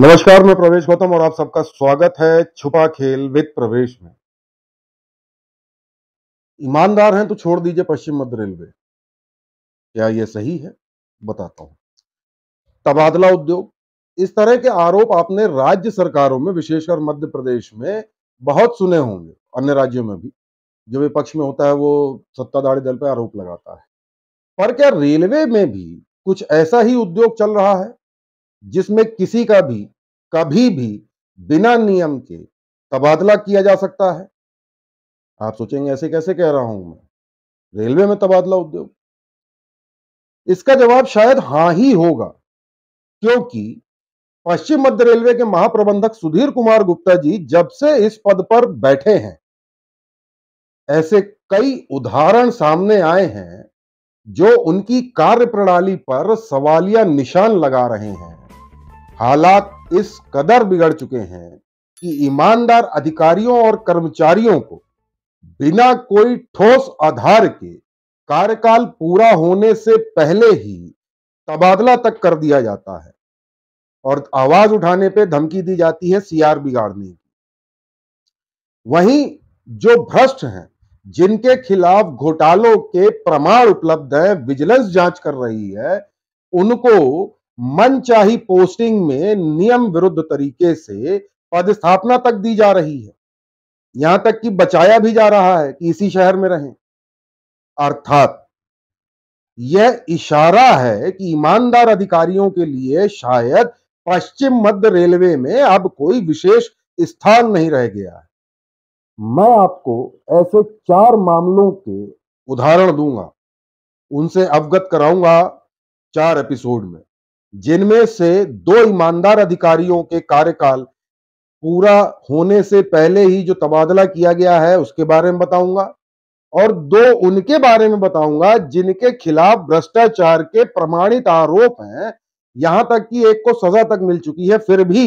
नमस्कार मैं प्रवेश गौतम और आप सबका स्वागत है छुपा खेल विद प्रवेश में ईमानदार हैं तो छोड़ दीजिए पश्चिम मध्य रेलवे क्या यह सही है बताता हूं तबादला उद्योग इस तरह के आरोप आपने राज्य सरकारों में विशेषकर मध्य प्रदेश में बहुत सुने होंगे अन्य राज्यों में भी जो विपक्ष में होता है वो सत्ताधारी दल पर आरोप लगाता है पर क्या रेलवे में भी कुछ ऐसा ही उद्योग चल रहा है जिसमें किसी का भी कभी भी बिना नियम के तबादला किया जा सकता है आप सोचेंगे ऐसे कैसे कह रहा हूं मैं रेलवे में तबादला उद्योग इसका जवाब शायद हां ही होगा क्योंकि पश्चिम मध्य रेलवे के महाप्रबंधक सुधीर कुमार गुप्ता जी जब से इस पद पर बैठे हैं ऐसे कई उदाहरण सामने आए हैं जो उनकी कार्य प्रणाली पर सवालिया निशान लगा रहे हैं हालात इस कदर बिगड़ चुके हैं कि ईमानदार अधिकारियों और कर्मचारियों को बिना कोई ठोस आधार के कार्यकाल पूरा होने से पहले ही तबादला तक कर दिया जाता है और आवाज उठाने पे धमकी दी जाती है सीआर बिगाड़ने की वहीं जो भ्रष्ट हैं जिनके खिलाफ घोटालों के प्रमाण उपलब्ध है विजिलेंस जांच कर रही है उनको मनचाही पोस्टिंग में नियम विरुद्ध तरीके से पदस्थापना तक दी जा रही है यहां तक कि बचाया भी जा रहा है कि इसी शहर में रहें अर्थात यह इशारा है कि ईमानदार अधिकारियों के लिए शायद पश्चिम मध्य रेलवे में अब कोई विशेष स्थान नहीं रह गया है मैं आपको ऐसे चार मामलों के उदाहरण दूंगा उनसे अवगत कराऊंगा चार एपिसोड में जिनमें से दो ईमानदार अधिकारियों के कार्यकाल पूरा होने से पहले ही जो तबादला किया गया है उसके बारे में बताऊंगा और दो उनके बारे में बताऊंगा जिनके खिलाफ भ्रष्टाचार के प्रमाणित आरोप हैं यहां तक कि एक को सजा तक मिल चुकी है फिर भी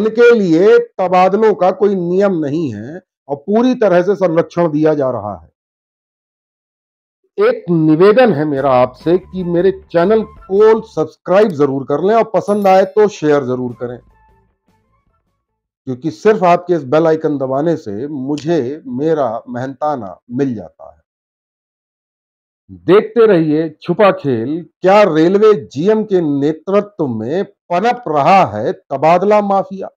उनके लिए तबादलों का कोई नियम नहीं है और पूरी तरह से संरक्षण दिया जा रहा है एक निवेदन है मेरा आपसे कि मेरे चैनल को सब्सक्राइब जरूर कर लें और पसंद आए तो शेयर जरूर करें क्योंकि सिर्फ आपके इस बेल आइकन दबाने से मुझे मेरा मेहनताना मिल जाता है देखते रहिए छुपा खेल क्या रेलवे जीएम के नेतृत्व में पनप रहा है तबादला माफिया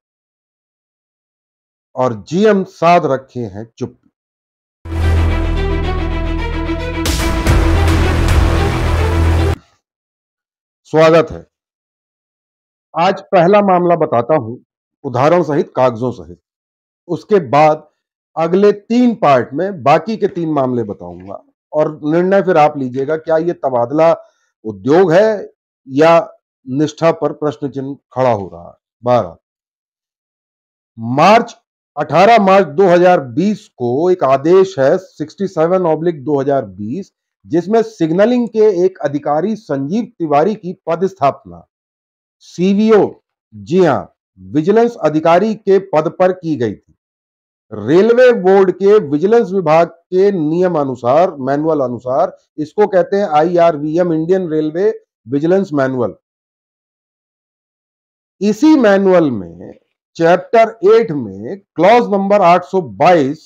और जीएम साध रखे हैं चुप स्वागत है आज पहला मामला बताता हूं उदाहरण सहित कागजों सहित उसके बाद अगले तीन पार्ट में बाकी के तीन मामले बताऊंगा और निर्णय फिर आप लीजिएगा क्या ये तबादला उद्योग है या निष्ठा पर प्रश्न चिन्ह खड़ा हो रहा है बारह मार्च 18 मार्च 2020 को एक आदेश है 67 सेवन ऑब्लिक दो जिसमें सिग्नलिंग के एक अधिकारी संजीव तिवारी की पदस्थापना सीवीओ जी हां विजिलेंस अधिकारी के पद पर की गई थी रेलवे बोर्ड के विजिलेंस विभाग के नियम अनुसार मैनुअल अनुसार इसको कहते हैं IRVM Indian railway vigilance manual इसी मैनुअल में चैप्टर एट में क्लॉज नंबर 822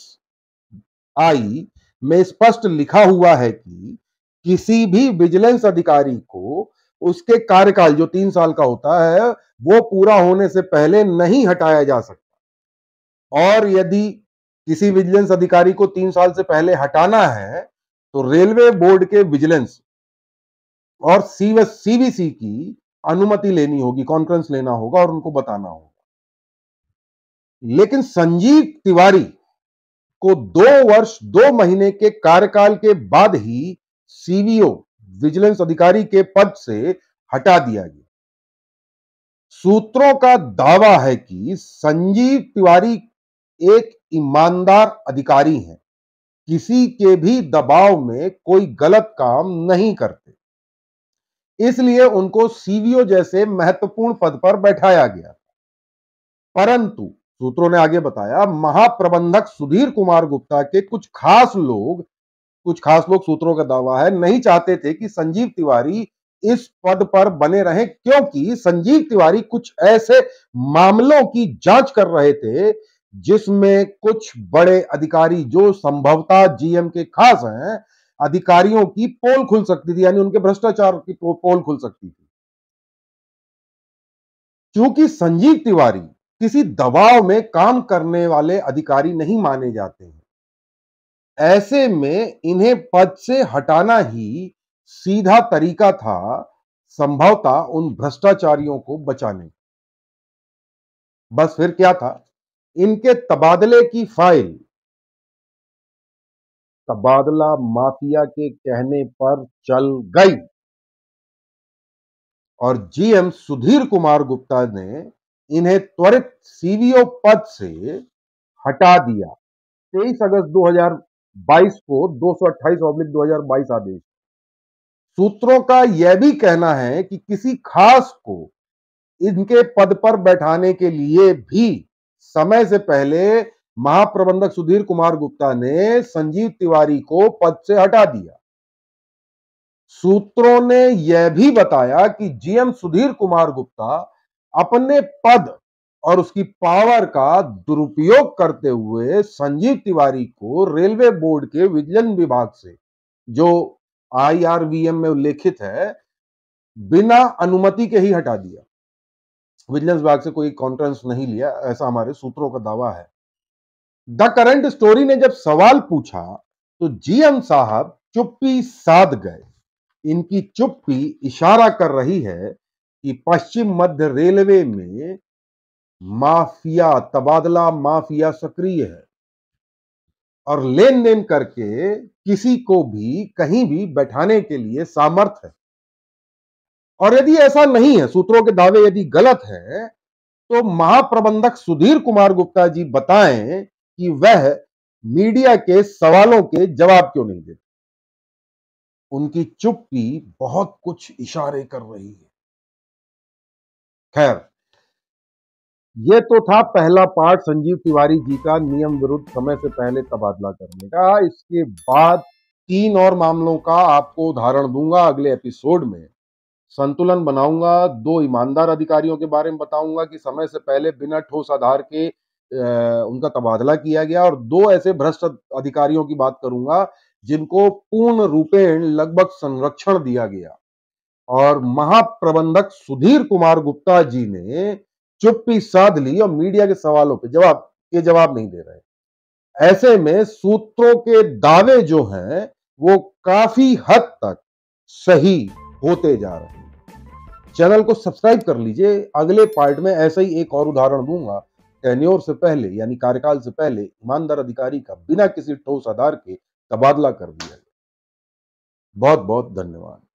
आई में स्पष्ट लिखा हुआ है कि किसी भी विजिलेंस अधिकारी को उसके कार्यकाल जो तीन साल का होता है वो पूरा होने से पहले नहीं हटाया जा सकता और यदि किसी विजिलेंस अधिकारी को तीन साल से पहले हटाना है तो रेलवे बोर्ड के विजिलेंस और सीबीसी की अनुमति लेनी होगी कॉन्फ्रेंस लेना होगा और उनको बताना होगा लेकिन संजीव तिवारी को दो वर्ष दो महीने के कार्यकाल के बाद ही सीवीओ विजिलेंस अधिकारी के पद से हटा दिया गया सूत्रों का दावा है कि संजीव तिवारी एक ईमानदार अधिकारी हैं किसी के भी दबाव में कोई गलत काम नहीं करते इसलिए उनको सीवीओ जैसे महत्वपूर्ण पद पर बैठाया गया परंतु सूत्रों ने आगे बताया महाप्रबंधक सुधीर कुमार गुप्ता के कुछ खास लोग कुछ खास लोग सूत्रों का दावा है नहीं चाहते थे कि संजीव तिवारी इस पद पर बने रहे क्योंकि संजीव तिवारी कुछ ऐसे मामलों की जांच कर रहे थे जिसमें कुछ बड़े अधिकारी जो संभवतः जीएम के खास हैं अधिकारियों की पोल खुल सकती थी यानी उनके भ्रष्टाचार की पोल खुल सकती थी क्योंकि संजीव तिवारी किसी दबाव में काम करने वाले अधिकारी नहीं माने जाते हैं ऐसे में इन्हें पद से हटाना ही सीधा तरीका था संभवता उन भ्रष्टाचारियों को बचाने की बस फिर क्या था इनके तबादले की फाइल तबादला माफिया के कहने पर चल गई और जीएम सुधीर कुमार गुप्ता ने इन्हें त्वरित सीवीओ पद से हटा दिया 23 अगस्त 2022 को 228 सौ अट्ठाईस आदेश सूत्रों का यह भी कहना है कि किसी खास को इनके पद पर बैठाने के लिए भी समय से पहले महाप्रबंधक सुधीर कुमार गुप्ता ने संजीव तिवारी को पद से हटा दिया सूत्रों ने यह भी बताया कि जीएम सुधीर कुमार गुप्ता अपने पद और उसकी पावर का दुरुपयोग करते हुए संजीव तिवारी को रेलवे बोर्ड के विजिलेंस विभाग से जो आईआरवीएम में उल्लेखित है बिना अनुमति के ही हटा दिया विजिलेंस विभाग से कोई कॉन्फ्रेंस नहीं लिया ऐसा हमारे सूत्रों का दावा है द करंट स्टोरी ने जब सवाल पूछा तो जीएम साहब चुप्पी साध गए इनकी चुप्पी इशारा कर रही है कि पश्चिम मध्य रेलवे में माफिया तबादला माफिया सक्रिय है और लेन देन करके किसी को भी कहीं भी बैठाने के लिए सामर्थ है और यदि ऐसा नहीं है सूत्रों के दावे यदि गलत है तो महाप्रबंधक सुधीर कुमार गुप्ता जी बताएं कि वह मीडिया के सवालों के जवाब क्यों नहीं देते उनकी चुप्पी बहुत कुछ इशारे कर रही है खैर ये तो था पहला पार्ट संजीव तिवारी जी का नियम विरुद्ध समय से पहले तबादला करने का इसके बाद तीन और मामलों का आपको उदाहरण दूंगा अगले एपिसोड में संतुलन बनाऊंगा दो ईमानदार अधिकारियों के बारे में बताऊंगा कि समय से पहले बिना ठोस आधार के उनका तबादला किया गया और दो ऐसे भ्रष्ट अधिकारियों की बात करूंगा जिनको पूर्ण रूपेण लगभग संरक्षण दिया गया और महाप्रबंधक सुधीर कुमार गुप्ता जी ने चुप्पी साध ली और मीडिया के सवालों पे जवाब ये जवाब नहीं दे रहे ऐसे में सूत्रों के दावे जो हैं वो काफी हद तक सही होते जा रहे हैं चैनल को सब्सक्राइब कर लीजिए अगले पार्ट में ऐसा ही एक और उदाहरण दूंगा टेन्योर से पहले यानी कार्यकाल से पहले ईमानदार अधिकारी का बिना किसी ठोस आधार के तबादला कर दिया गया बहुत बहुत धन्यवाद